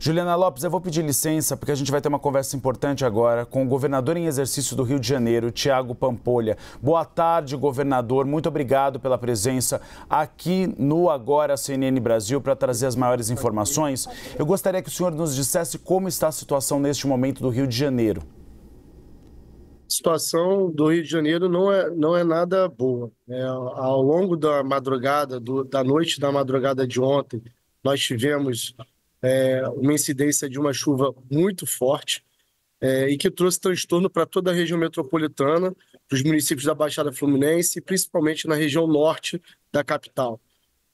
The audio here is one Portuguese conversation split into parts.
Juliana Lopes, eu vou pedir licença porque a gente vai ter uma conversa importante agora com o governador em exercício do Rio de Janeiro, Tiago Pampolha. Boa tarde, governador. Muito obrigado pela presença aqui no Agora CNN Brasil para trazer as maiores informações. Eu gostaria que o senhor nos dissesse como está a situação neste momento do Rio de Janeiro. A situação do Rio de Janeiro não é, não é nada boa. É, ao longo da madrugada, do, da noite da madrugada de ontem, nós tivemos é, uma incidência de uma chuva muito forte é, e que trouxe transtorno para toda a região metropolitana, para os municípios da Baixada Fluminense, principalmente na região norte da capital.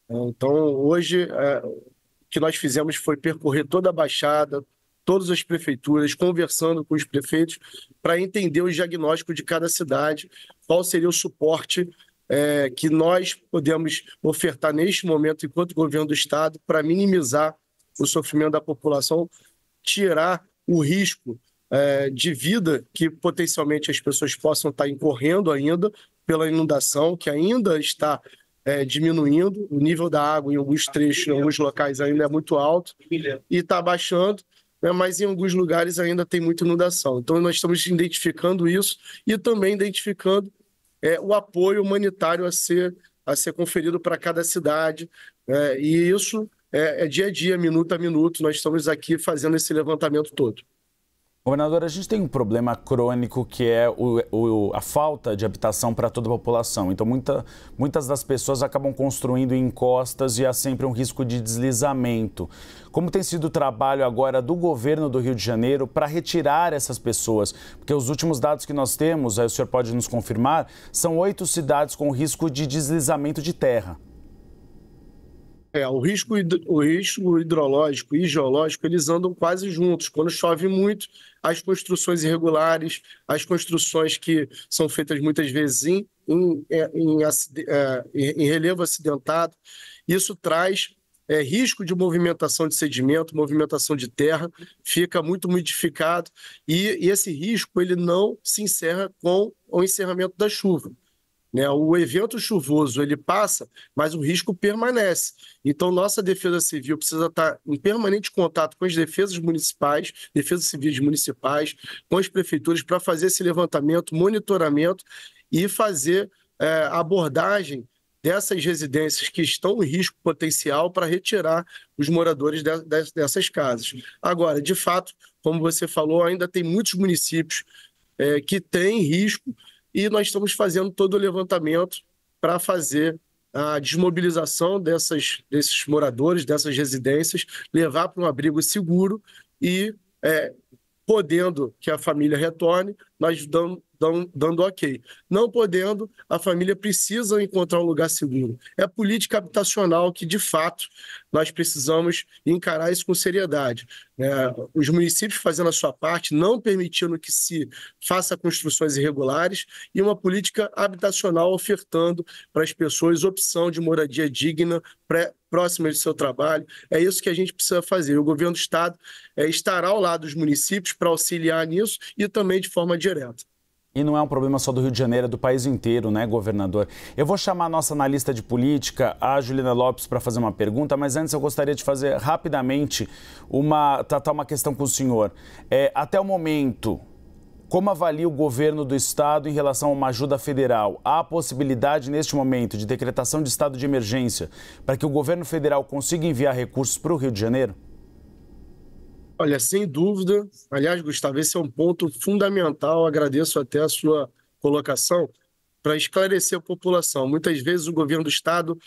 É, então, hoje, é, o que nós fizemos foi percorrer toda a Baixada, todas as prefeituras, conversando com os prefeitos para entender o diagnóstico de cada cidade, qual seria o suporte é, que nós podemos ofertar neste momento, enquanto governo do Estado, para minimizar o sofrimento da população, tirar o risco é, de vida que potencialmente as pessoas possam estar incorrendo ainda pela inundação, que ainda está é, diminuindo, o nível da água em alguns trechos, em alguns locais ainda é muito alto e está baixando, né? mas em alguns lugares ainda tem muita inundação. Então nós estamos identificando isso e também identificando é, o apoio humanitário a ser, a ser conferido para cada cidade. É, e isso é, é dia a dia, minuto a minuto, nós estamos aqui fazendo esse levantamento todo. Governador, a gente tem um problema crônico que é o, o, a falta de habitação para toda a população. Então, muita, muitas das pessoas acabam construindo em encostas e há sempre um risco de deslizamento. Como tem sido o trabalho agora do governo do Rio de Janeiro para retirar essas pessoas? Porque os últimos dados que nós temos, aí o senhor pode nos confirmar, são oito cidades com risco de deslizamento de terra. É, o risco, o risco hidrológico e geológico, eles andam quase juntos. Quando chove muito, as construções irregulares, as construções que são feitas muitas vezes em, em, é, é, em, em relevo acidentado, isso traz é, risco de movimentação de sedimento, movimentação de terra, fica muito modificado e, e esse risco ele não se encerra com o encerramento da chuva. Né? O evento chuvoso ele passa, mas o risco permanece. Então, nossa defesa civil precisa estar tá em permanente contato com as defesas municipais, defesas civis municipais, com as prefeituras para fazer esse levantamento, monitoramento e fazer é, abordagem dessas residências que estão em risco potencial para retirar os moradores de, de, dessas casas. Agora, de fato, como você falou, ainda tem muitos municípios é, que têm risco e nós estamos fazendo todo o levantamento para fazer a desmobilização dessas, desses moradores, dessas residências, levar para um abrigo seguro e, é, podendo que a família retorne, nós damos, dando ok. Não podendo, a família precisa encontrar um lugar seguro. É política habitacional que, de fato, nós precisamos encarar isso com seriedade. É, os municípios fazendo a sua parte, não permitindo que se faça construções irregulares e uma política habitacional ofertando para as pessoas opção de moradia digna pré, próxima de seu trabalho. É isso que a gente precisa fazer. O governo do Estado é, estará ao lado dos municípios para auxiliar nisso e também de forma direta. E não é um problema só do Rio de Janeiro, é do país inteiro, né, governador? Eu vou chamar a nossa analista de política, a Juliana Lopes, para fazer uma pergunta, mas antes eu gostaria de fazer rapidamente uma tratar uma questão com o senhor. É, até o momento, como avalia o governo do estado em relação a uma ajuda federal? Há a possibilidade, neste momento, de decretação de estado de emergência para que o governo federal consiga enviar recursos para o Rio de Janeiro? Olha, sem dúvida. Aliás, Gustavo, esse é um ponto fundamental. Agradeço até a sua colocação para esclarecer a população. Muitas vezes o governo do Estado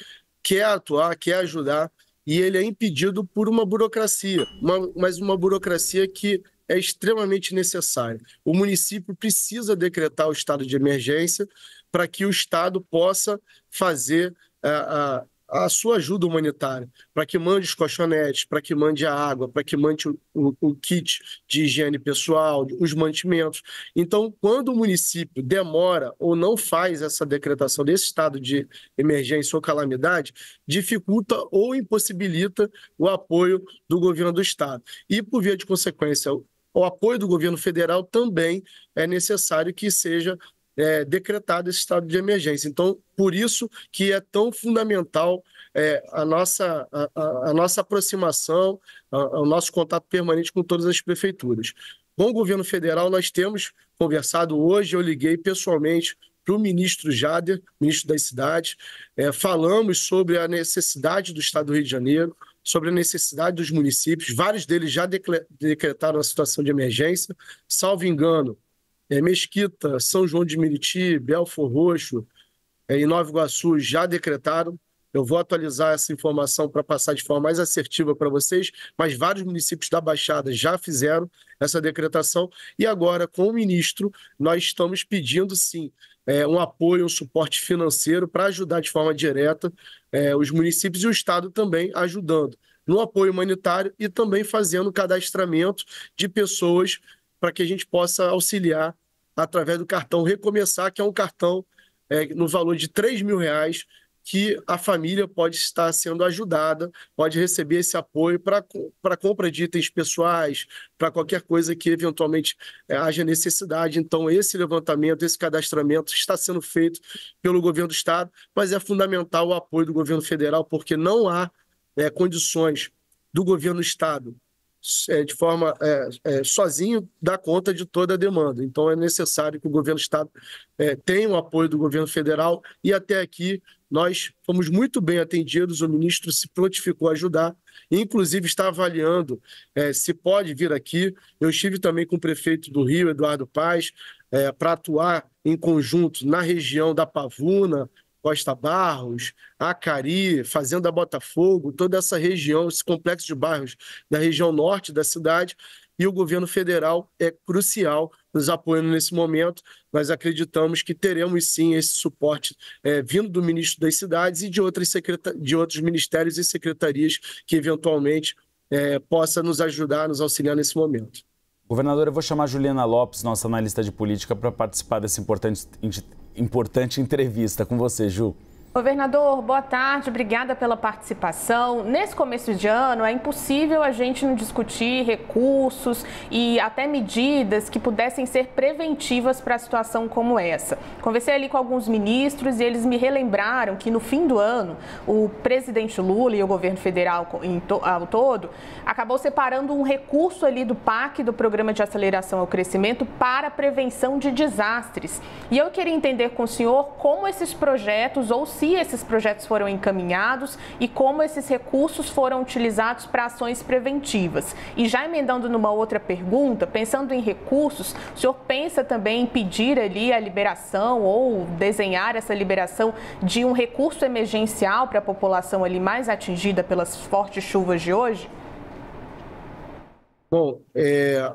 quer atuar, quer ajudar, e ele é impedido por uma burocracia, uma, mas uma burocracia que é extremamente necessária. O município precisa decretar o estado de emergência para que o Estado possa fazer. Uh, uh, a sua ajuda humanitária, para que mande os colchonetes, para que mande a água, para que mande o, o, kit de higiene pessoal, os mantimentos. Então, quando o município demora ou não faz essa decretação desse estado de emergência ou calamidade, dificulta ou impossibilita o apoio do governo do estado. E, por via de consequência, o apoio do governo federal também é necessário que seja é, decretado esse estado de emergência. Então, por isso que é tão fundamental é, a, nossa, a, a, a nossa aproximação, o nosso contato permanente com todas as prefeituras. Com o governo federal, nós temos conversado hoje, eu liguei pessoalmente para o ministro Jader, ministro das cidades, é, falamos sobre a necessidade do Estado do Rio de Janeiro, sobre a necessidade dos municípios, vários deles já decretaram a situação de emergência, salvo engano, é, Mesquita, São João de Meriti, Belfor Roxo é, e Nova Iguaçu já decretaram. Eu vou atualizar essa informação para passar de forma mais assertiva para vocês, mas vários municípios da Baixada já fizeram essa decretação. E agora, com o ministro, nós estamos pedindo sim é, um apoio, um suporte financeiro para ajudar de forma direta é, os municípios e o Estado também ajudando no apoio humanitário e também fazendo cadastramento de pessoas para que a gente possa auxiliar através do cartão Recomeçar, que é um cartão é, no valor de 3 mil reais, que a família pode estar sendo ajudada, pode receber esse apoio para compra de itens pessoais, para qualquer coisa que eventualmente é, haja necessidade. Então, esse levantamento, esse cadastramento está sendo feito pelo governo do Estado, mas é fundamental o apoio do governo federal, porque não há é, condições do governo do Estado é, de forma é, é, sozinho dá conta de toda a demanda. Então é necessário que o governo do estado é, tenha o apoio do governo federal e até aqui nós fomos muito bem atendidos. O ministro se prontificou a ajudar, inclusive está avaliando é, se pode vir aqui. Eu estive também com o prefeito do Rio, Eduardo Paz, é, para atuar em conjunto na região da Pavuna, Costa Barros, Acari, Fazenda Botafogo, toda essa região, esse complexo de bairros da região norte da cidade. E o governo federal é crucial nos apoiando nesse momento. Nós acreditamos que teremos sim esse suporte é, vindo do ministro das cidades e de, outras de outros ministérios e secretarias que eventualmente é, possa nos ajudar, nos auxiliar nesse momento. Governador, eu vou chamar Juliana Lopes, nossa analista de política, para participar desse importante importante entrevista com você, Ju. Governador, boa tarde, obrigada pela participação. Nesse começo de ano, é impossível a gente não discutir recursos e até medidas que pudessem ser preventivas para a situação como essa. Conversei ali com alguns ministros e eles me relembraram que no fim do ano, o presidente Lula e o governo federal ao todo acabou separando um recurso ali do PAC, do Programa de Aceleração ao Crescimento, para prevenção de desastres. E eu queria entender com o senhor como esses projetos ou se se esses projetos foram encaminhados e como esses recursos foram utilizados para ações preventivas. E já emendando numa outra pergunta, pensando em recursos, o senhor pensa também em pedir ali a liberação ou desenhar essa liberação de um recurso emergencial para a população ali mais atingida pelas fortes chuvas de hoje? Bom, é,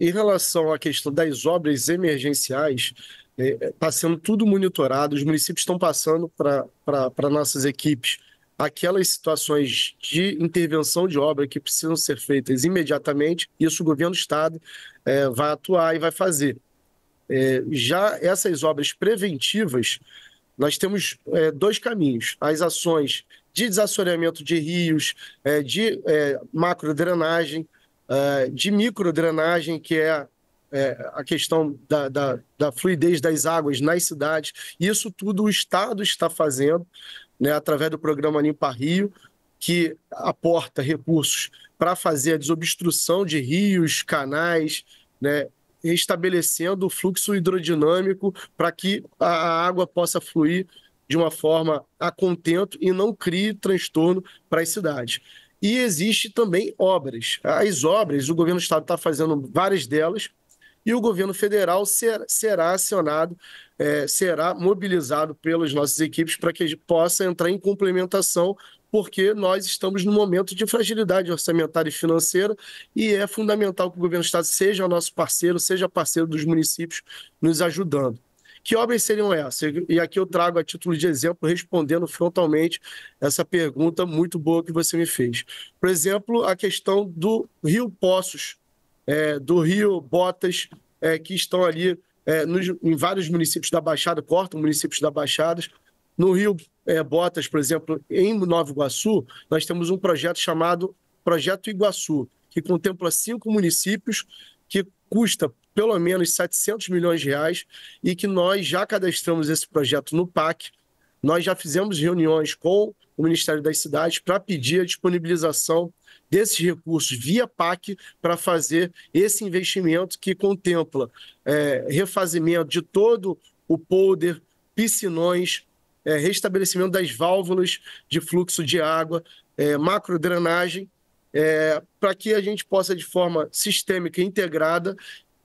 em relação à questão das obras emergenciais, Está é, sendo tudo monitorado, os municípios estão passando para nossas equipes aquelas situações de intervenção de obra que precisam ser feitas imediatamente, isso o governo do Estado é, vai atuar e vai fazer. É, já essas obras preventivas, nós temos é, dois caminhos: as ações de desassoreamento de rios, é, de é, macro drenagem, de micro drenagem, que é é, a questão da, da, da, fluidez das águas nas cidades. Isso tudo o Estado está fazendo, né, através do programa Limpa Rio, que aporta recursos para fazer a desobstrução de rios, canais, né, estabelecendo o fluxo hidrodinâmico para que a água possa fluir de uma forma a contento e não crie transtorno para as cidades. E existe também obras. As obras, o governo do estado está fazendo várias delas, e o governo federal ser, será acionado, é, será mobilizado pelas nossas equipes para que possa entrar em complementação porque nós estamos num momento de fragilidade orçamentária e financeira e é fundamental que o governo do Estado seja nosso parceiro, seja parceiro dos municípios, nos ajudando. Que obras seriam essas? E aqui eu trago a título de exemplo, respondendo frontalmente essa pergunta muito boa que você me fez. Por exemplo, a questão do Rio Poços, é, do Rio, Botas, é, que estão ali é, nos, em vários municípios da Baixada, cortam municípios da Baixada. No Rio é, Botas, por exemplo, em Nova Iguaçu, nós temos um projeto chamado Projeto Iguaçu, que contempla cinco municípios, que custa pelo menos 700 milhões de reais, e que nós já cadastramos esse projeto no PAC, nós já fizemos reuniões com o Ministério das Cidades para pedir a disponibilização desses recursos via PAC para fazer esse investimento que contempla é, refazimento de todo o polder, piscinões, é, restabelecimento das válvulas de fluxo de água, é, macrodrenagem, é, para que a gente possa, de forma sistêmica e integrada,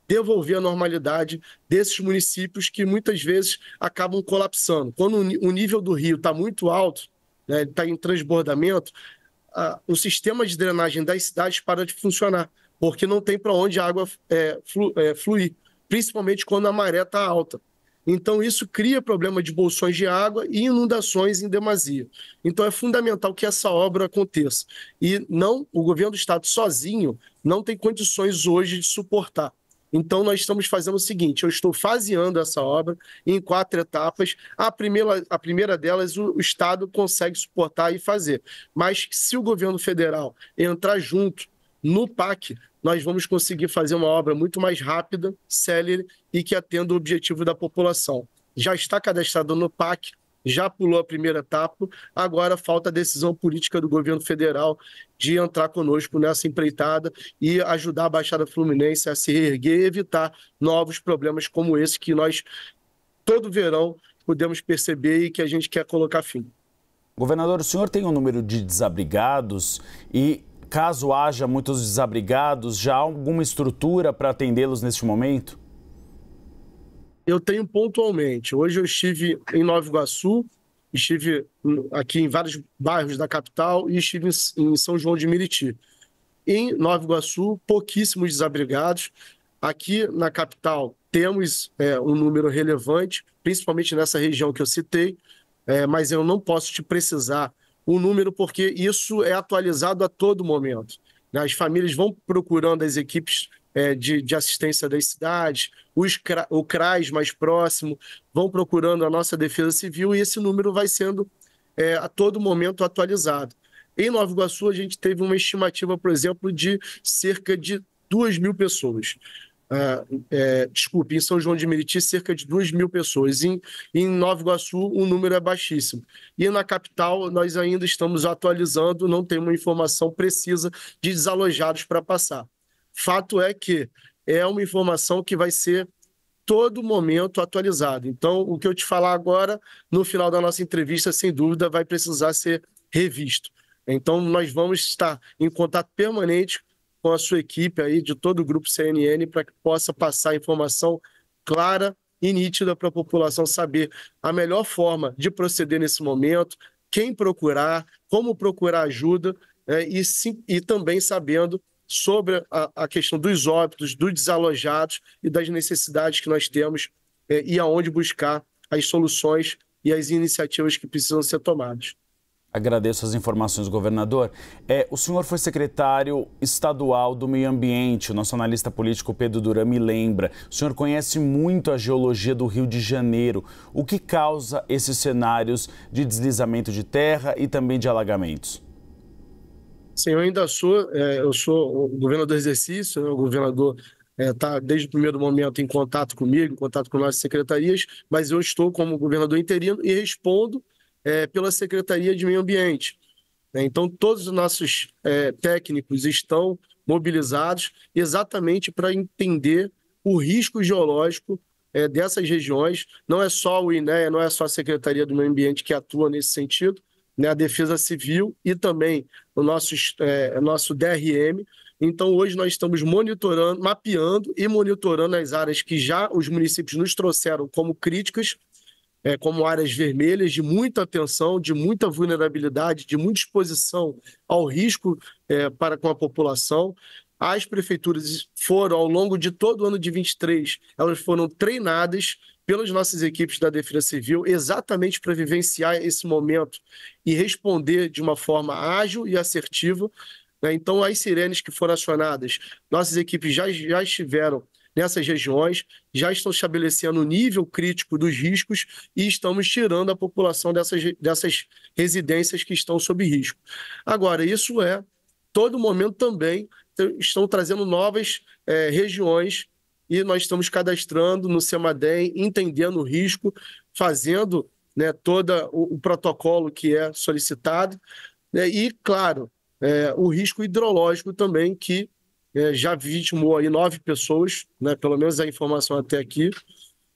devolver a normalidade desses municípios que muitas vezes acabam colapsando. Quando o nível do rio está muito alto, né, está em transbordamento, o sistema de drenagem das cidades para de funcionar, porque não tem para onde a água é, flu, é, fluir, principalmente quando a maré está alta. Então, isso cria problema de bolsões de água e inundações em demasia. Então, é fundamental que essa obra aconteça. E não o governo do Estado sozinho não tem condições hoje de suportar. Então, nós estamos fazendo o seguinte: eu estou faseando essa obra em quatro etapas. A primeira, a primeira delas, o, o Estado consegue suportar e fazer. Mas se o governo federal entrar junto no PAC, nós vamos conseguir fazer uma obra muito mais rápida, célere e que atenda o objetivo da população. Já está cadastrado no PAC, já pulou a primeira etapa, agora falta a decisão política do governo federal de entrar conosco nessa empreitada e ajudar a Baixada Fluminense a se reerguer e evitar novos problemas como esse que nós, todo verão, podemos perceber e que a gente quer colocar fim. Governador, o senhor tem um número de desabrigados e, caso haja muitos desabrigados, já há alguma estrutura para atendê-los neste momento? eu tenho pontualmente. Hoje eu estive em Nova Iguaçu, estive aqui em vários bairros da capital e estive em São João de Meriti. Em Nova Iguaçu, pouquíssimos desabrigados. Aqui na capital temos é, um número relevante, principalmente nessa região que eu citei, é, mas eu não posso te precisar o número porque isso é atualizado a todo momento. As famílias vão procurando as equipes é, de, de, assistência das cidades, os, o CRAS mais próximo, vão procurando a nossa defesa civil e esse número vai sendo é, a todo momento atualizado. Em Nova Iguaçu, a gente teve uma estimativa, por exemplo, de cerca de 2 mil pessoas. Ah, é, desculpe, em São João de Meriti, cerca de 2 mil pessoas. Em, em Nova Iguaçu, o número é baixíssimo. E na capital, nós ainda estamos atualizando, não temos uma informação precisa de desalojados para passar. Fato é que é uma informação que vai ser todo momento atualizada. Então, o que eu te falar agora, no final da nossa entrevista, sem dúvida, vai precisar ser revisto. Então, nós vamos estar em contato permanente com a sua equipe aí de todo o grupo CNN para que possa passar informação clara e nítida para a população saber a melhor forma de proceder nesse momento, quem procurar, como procurar ajuda né, e, sim, e também sabendo sobre a, a questão dos óbitos, dos desalojados e das necessidades que nós temos é, e aonde buscar as soluções e as iniciativas que precisam ser tomadas. Agradeço as informações, governador. É, o senhor foi secretário estadual do Meio Ambiente, o nosso analista político Pedro Duran me lembra. O senhor conhece muito a geologia do Rio de Janeiro. O que causa esses cenários de deslizamento de terra e também de alagamentos? Sim, eu ainda sou, é, eu sou o governador do exercício, né, o governador está é, tá desde o primeiro momento em contato comigo, em contato com nossas secretarias, mas eu estou como governador interino e respondo é, pela Secretaria de Meio Ambiente. Né? Então, todos os nossos é, técnicos estão mobilizados exatamente para entender o risco geológico é, dessas regiões. Não é só o INEA, não é só a Secretaria do Meio Ambiente que atua nesse sentido, né, a Defesa Civil e também o nosso, é, nosso DRM. Então, hoje nós estamos monitorando, mapeando e monitorando as áreas que já os municípios nos trouxeram como críticas, é, como áreas vermelhas de muita atenção, de muita vulnerabilidade, de muita exposição ao risco é, para com a população. As prefeituras foram, ao longo de todo o ano de 23, elas foram treinadas pelas nossas equipes da Defesa Civil, exatamente para vivenciar esse momento e responder de uma forma ágil e assertiva. Né? Então, as sirenes que foram acionadas, nossas equipes já, já estiveram nessas regiões, já estão estabelecendo o nível crítico dos riscos e estamos tirando a população dessas, dessas residências que estão sob risco. Agora, isso é todo momento também então, estão trazendo novas é, regiões e nós estamos cadastrando no SEMADEM, entendendo o risco, fazendo né, todo o, o protocolo que é solicitado. Né, e, claro, é, o risco hidrológico também, que é, já vitimou aí nove pessoas, né, pelo menos a informação até aqui.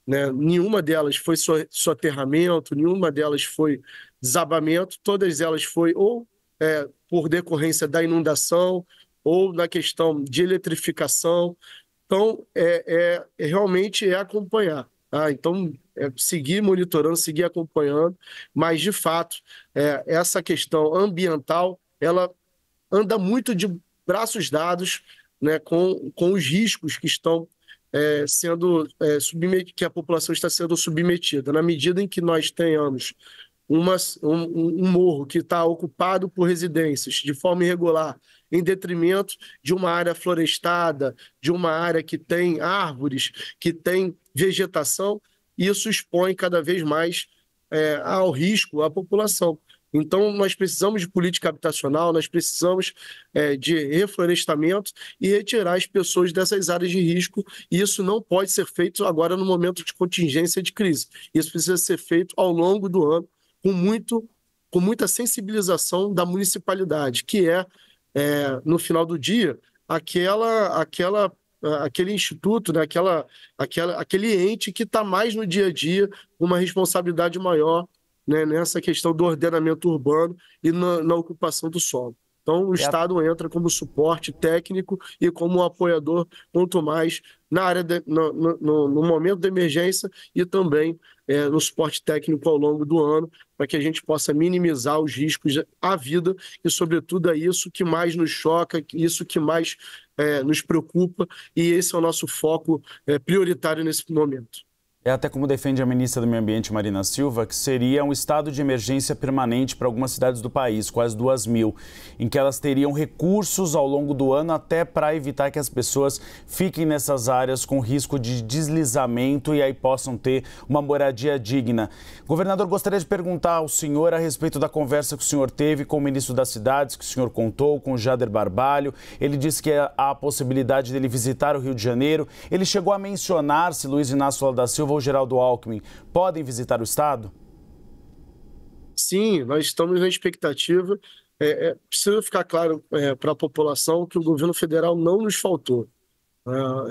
Né, nenhuma delas foi soterramento, nenhuma delas foi desabamento, todas elas foi ou é, por decorrência da inundação, ou na questão de eletrificação. Então, é, é, é realmente é acompanhar. Tá? Então, é seguir monitorando, seguir acompanhando, mas, de fato, é, essa questão ambiental, ela anda muito de braços dados né, com, com os riscos que estão é, sendo é, que a população está sendo submetida. Na medida em que nós tenhamos uma, um, um, morro que está ocupado por residências de forma irregular, em detrimento de uma área florestada, de uma área que tem árvores, que tem vegetação, isso expõe cada vez mais é, ao risco a população. Então, nós precisamos de política habitacional, nós precisamos é, de reflorestamento e retirar as pessoas dessas áreas de risco. E isso não pode ser feito agora no momento de contingência de crise. Isso precisa ser feito ao longo do ano com, muito, com muita sensibilização da municipalidade, que é, é no final do dia, aquela, aquela aquele instituto, né, aquela, aquela, aquele ente que está mais no dia a dia, uma responsabilidade maior né, nessa questão do ordenamento urbano e na, na ocupação do solo. Então, o é. Estado entra como suporte técnico e como apoiador, quanto mais na área de, no, no, no, momento da emergência e também é, no suporte técnico ao longo do ano, para que a gente possa minimizar os riscos à vida e, sobretudo, é isso que mais nos choca, isso que mais é, nos preocupa, e esse é o nosso foco é, prioritário nesse momento. É até como defende a ministra do Meio Ambiente, Marina Silva, que seria um estado de emergência permanente para algumas cidades do país, quase duas mil, em que elas teriam recursos ao longo do ano até para evitar que as pessoas fiquem nessas áreas com risco de deslizamento e aí possam ter uma moradia digna. Governador, gostaria de perguntar ao senhor a respeito da conversa que o senhor teve com o ministro das Cidades, que o senhor contou, com o Jader Barbalho. Ele disse que há a possibilidade dele visitar o Rio de Janeiro. Ele chegou a mencionar se Luiz Inácio da Silva governador Geraldo Alckmin podem visitar o Estado? Sim, nós estamos na expectativa. É, é precisa ficar claro é, para a população que o governo federal não nos faltou. Ah,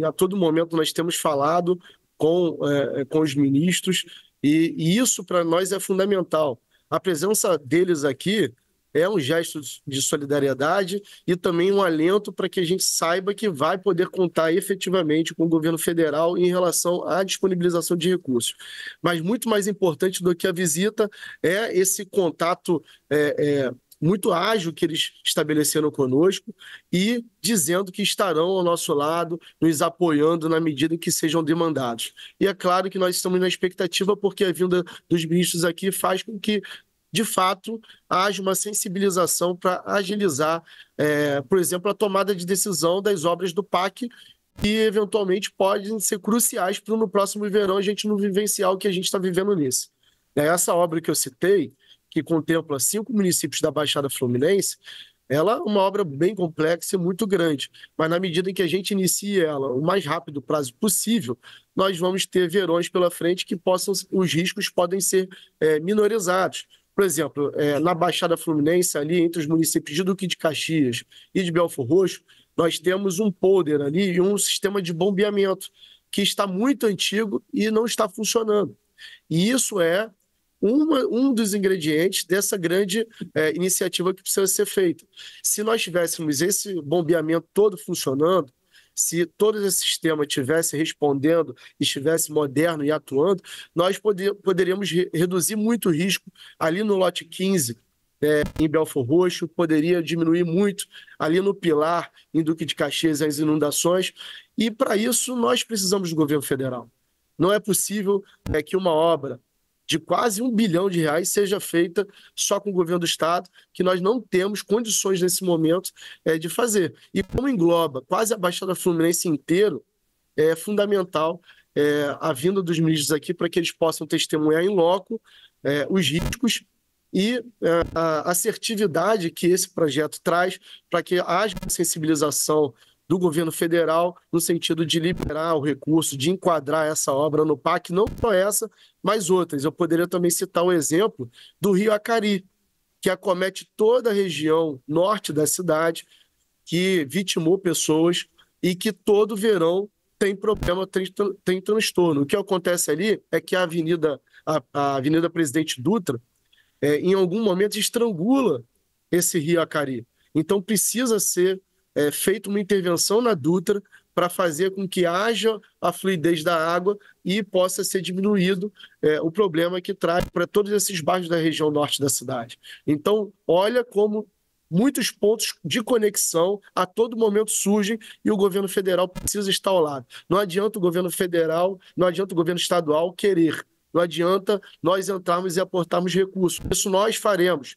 é, a todo momento nós temos falado com, é, é, com os ministros e, e isso para nós é fundamental. A presença deles aqui é um gesto de solidariedade e também um alento para que a gente saiba que vai poder contar efetivamente com o governo federal em relação à disponibilização de recursos. Mas muito mais importante do que a visita é esse contato é, é, muito ágil que eles estabeleceram conosco e dizendo que estarão ao nosso lado, nos apoiando na medida em que sejam demandados. E é claro que nós estamos na expectativa, porque a vinda dos ministros aqui faz com que de fato, haja uma sensibilização para agilizar, é, por exemplo, a tomada de decisão das obras do PAC, que eventualmente podem ser cruciais para no próximo verão a gente não vivenciar o que a gente está vivendo nisso. É, essa obra que eu citei, que contempla cinco municípios da Baixada Fluminense, ela é uma obra bem complexa e muito grande, mas na medida em que a gente inicia ela o mais rápido prazo possível, nós vamos ter verões pela frente que possam, os riscos podem ser é, minorizados. Por exemplo, é, na Baixada Fluminense, ali entre os municípios de Duque de Caxias e de Belfor Roxo, nós temos um polder ali e um sistema de bombeamento que está muito antigo e não está funcionando. E isso é uma, um dos ingredientes dessa grande é, iniciativa que precisa ser feita. Se nós tivéssemos esse bombeamento todo funcionando, se todo esse sistema estivesse respondendo, estivesse moderno e atuando, nós poder, poderíamos re reduzir muito o risco ali no lote 15, é, em Belfor Roxo, poderia diminuir muito ali no Pilar, em Duque de Caxias, as inundações. E para isso nós precisamos do governo federal. Não é possível é, que uma obra de quase um bilhão de reais seja feita só com o governo do Estado, que nós não temos condições nesse momento é, de fazer. E como engloba quase a Baixada Fluminense inteiro, é fundamental é, a vinda dos ministros aqui para que eles possam testemunhar em loco é, os riscos e a assertividade que esse projeto traz para que haja sensibilização do governo federal no sentido de liberar o recurso, de enquadrar essa obra no PAC, não só essa, mas outras. Eu poderia também citar o exemplo do Rio Acari, que acomete toda a região norte da cidade, que vitimou pessoas e que todo verão tem problema, tem, tem transtorno. O que acontece ali é que a Avenida, a, a avenida Presidente Dutra, é, em algum momento, estrangula esse Rio Acari. Então precisa ser é, feito uma intervenção na Dutra para fazer com que haja a fluidez da água e possa ser diminuído é, o problema que traz para todos esses bairros da região norte da cidade. Então, olha como muitos pontos de conexão a todo momento surgem e o governo federal precisa estar ao lado. Não adianta o governo federal, não adianta o governo estadual querer, não adianta nós entrarmos e aportarmos recursos. Isso nós faremos.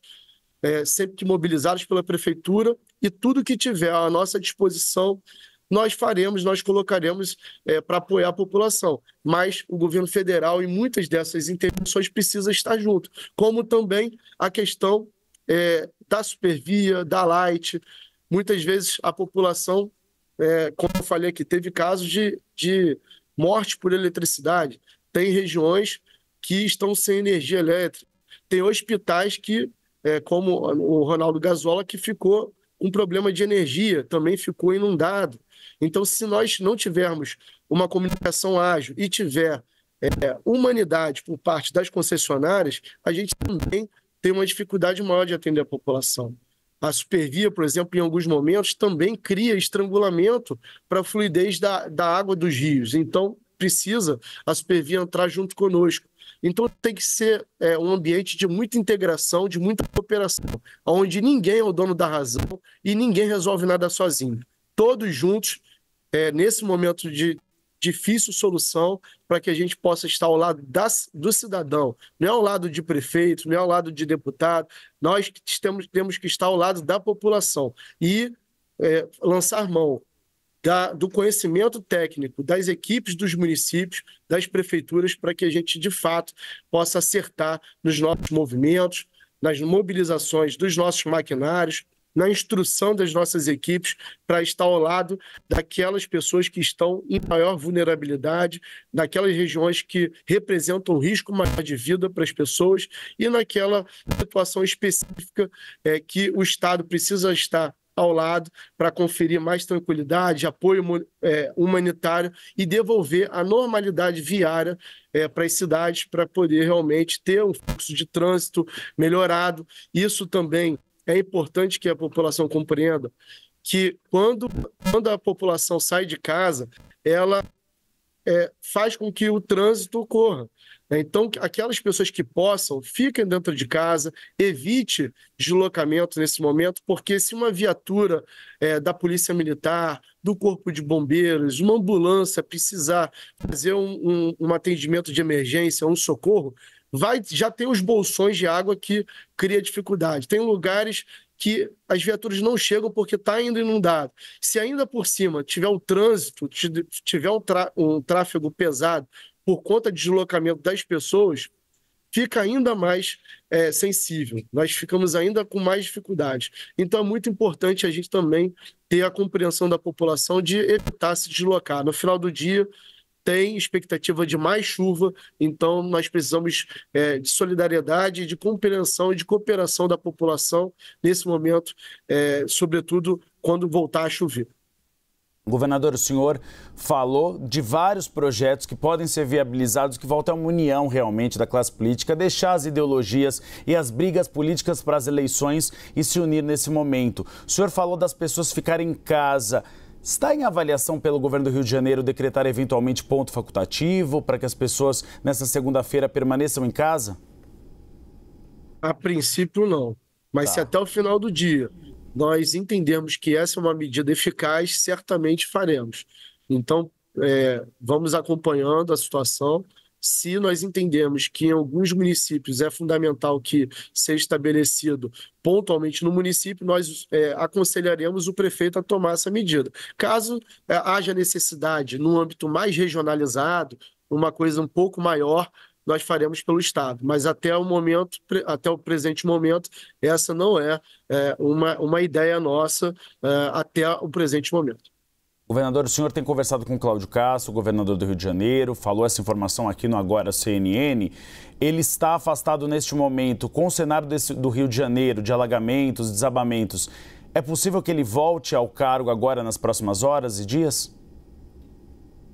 É, sempre que mobilizados pela prefeitura e tudo que tiver à nossa disposição nós faremos, nós colocaremos é, para apoiar a população. Mas o governo federal e muitas dessas intervenções precisa estar junto, como também a questão é, da supervia, da light. Muitas vezes a população, é, como eu falei aqui, teve casos de, de morte por eletricidade. Tem regiões que estão sem energia elétrica. Tem hospitais que, é, como o Ronaldo Gazola, que ficou um problema de energia também ficou inundado. Então, se nós não tivermos uma comunicação ágil e tiver é, humanidade por parte das concessionárias, a gente também tem uma dificuldade maior de atender a população. A supervia, por exemplo, em alguns momentos também cria estrangulamento para a fluidez da, da água dos rios. Então, precisa a supervia entrar junto conosco então tem que ser é, um ambiente de muita integração, de muita cooperação, onde ninguém é o dono da razão e ninguém resolve nada sozinho. Todos juntos, é, nesse momento de difícil solução, para que a gente possa estar ao lado das, do cidadão, não é ao lado de prefeito, não é ao lado de deputado, nós temos, temos que estar ao lado da população e é, lançar mão da, do conhecimento técnico das equipes dos municípios, das prefeituras, para que a gente, de fato, possa acertar nos nossos movimentos, nas mobilizações dos nossos maquinários, na instrução das nossas equipes para estar ao lado daquelas pessoas que estão em maior vulnerabilidade, naquelas regiões que representam risco maior de vida para as pessoas e naquela situação específica é, que o Estado precisa estar ao lado para conferir mais tranquilidade, apoio é, humanitário e devolver a normalidade viária é, para as cidades para poder realmente ter um fluxo de trânsito melhorado. Isso também é importante que a população compreenda que quando, quando a população sai de casa, ela é, faz com que o trânsito ocorra. Né? Então, aquelas pessoas que possam, fiquem dentro de casa, evite deslocamento nesse momento, porque se uma viatura é, da Polícia Militar, do Corpo de Bombeiros, uma ambulância precisar fazer um, um, um atendimento de emergência, um socorro, vai já tem os bolsões de água que cria dificuldade. Tem lugares que as viaturas não chegam porque está ainda inundado. Se ainda por cima tiver o trânsito, tiver um, um tráfego pesado, por conta do deslocamento das pessoas, fica ainda mais é, sensível, nós ficamos ainda com mais dificuldades. Então é muito importante a gente também ter a compreensão da população de evitar se deslocar. No final do dia, tem expectativa de mais chuva, então nós precisamos é, de solidariedade, de compreensão e de cooperação da população nesse momento, é, sobretudo quando voltar a chover governador, o senhor falou de vários projetos que podem ser viabilizados, que volta a uma união realmente da classe política, deixar as ideologias e as brigas políticas para as eleições e se unir nesse momento. O senhor falou das pessoas ficarem em casa. Está em avaliação pelo governo do Rio de Janeiro decretar eventualmente ponto facultativo para que as pessoas nessa segunda-feira permaneçam em casa? A princípio, não. Mas tá. se até o final do dia nós entendemos que essa é uma medida eficaz, certamente faremos. Então, é, vamos acompanhando a situação. Se nós entendemos que em alguns municípios é fundamental que seja estabelecido pontualmente no município, nós é, aconselharemos o prefeito a tomar essa medida. Caso é, haja necessidade, num âmbito mais regionalizado, uma coisa um pouco maior, nós faremos pelo Estado. Mas até o momento, até o presente momento, essa não é, é uma, uma ideia nossa é, até o presente momento. Governador, o senhor tem conversado com Cláudio Castro, governador do Rio de Janeiro, falou essa informação aqui no Agora CNN. Ele está afastado neste momento com o cenário desse, do Rio de Janeiro, de alagamentos, desabamentos. É possível que ele volte ao cargo agora nas próximas horas e dias?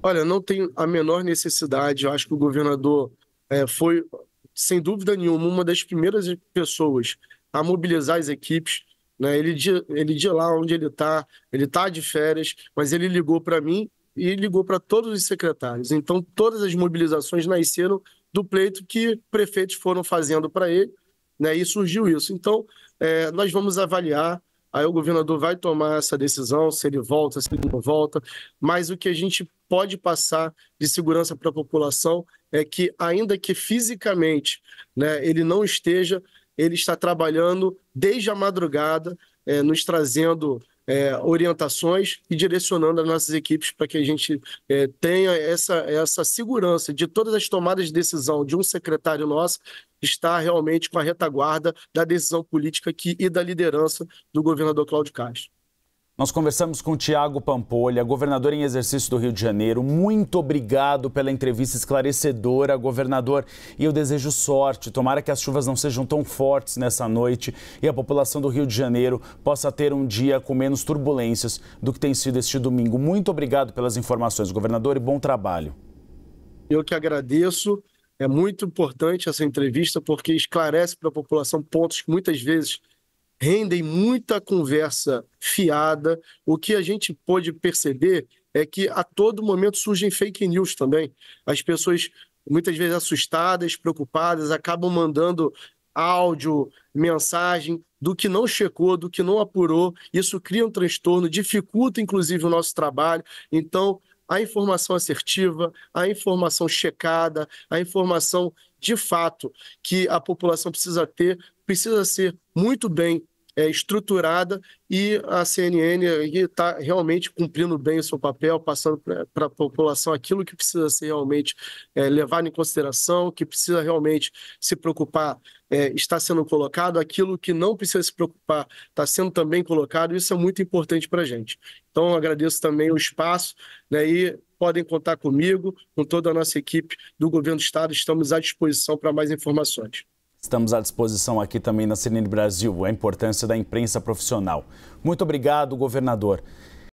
Olha, não tem a menor necessidade. Eu acho que o governador é, foi, sem dúvida nenhuma, uma das primeiras pessoas a mobilizar as equipes. Né? Ele, de, ele de lá onde ele está, ele está de férias, mas ele ligou para mim e ligou para todos os secretários. Então, todas as mobilizações nasceram do pleito que prefeitos foram fazendo para ele, né? e surgiu isso. Então, é, nós vamos avaliar. Aí o governador vai tomar essa decisão, se ele volta, se ele não volta, mas o que a gente pode passar de segurança para a população é que, ainda que fisicamente né, ele não esteja, ele está trabalhando desde a madrugada, é, nos trazendo é, orientações e direcionando as nossas equipes para que a gente é, tenha essa, essa segurança de todas as tomadas de decisão de um secretário nosso estar realmente com a retaguarda da decisão política que, e da liderança do governador Cláudio Castro. Nós conversamos com Tiago Pampolha, governador em exercício do Rio de Janeiro. Muito obrigado pela entrevista esclarecedora, governador. E eu desejo sorte. Tomara que as chuvas não sejam tão fortes nessa noite e a população do Rio de Janeiro possa ter um dia com menos turbulências do que tem sido este domingo. Muito obrigado pelas informações, governador, e bom trabalho. Eu que agradeço. É muito importante essa entrevista porque esclarece para a população pontos que muitas vezes rendem muita conversa fiada. O que a gente pôde perceber é que a todo momento surgem fake news também. As pessoas, muitas vezes assustadas, preocupadas, acabam mandando áudio, mensagem do que não checou, do que não apurou. Isso cria um transtorno, dificulta inclusive o nosso trabalho. Então, a informação assertiva, a informação checada, a informação de fato que a população precisa ter, precisa ser muito bem é, estruturada e a CNN está realmente cumprindo bem o seu papel, passando para a população aquilo que precisa ser realmente é, levado em consideração, que precisa realmente se preocupar, é, está sendo colocado, aquilo que não precisa se preocupar está sendo também colocado, isso é muito importante para a gente. Então, agradeço também o espaço né, e podem contar comigo, com toda a nossa equipe do Governo do Estado, estamos à disposição para mais informações. Estamos à disposição aqui também na CNN Brasil, a importância da imprensa profissional. Muito obrigado, governador.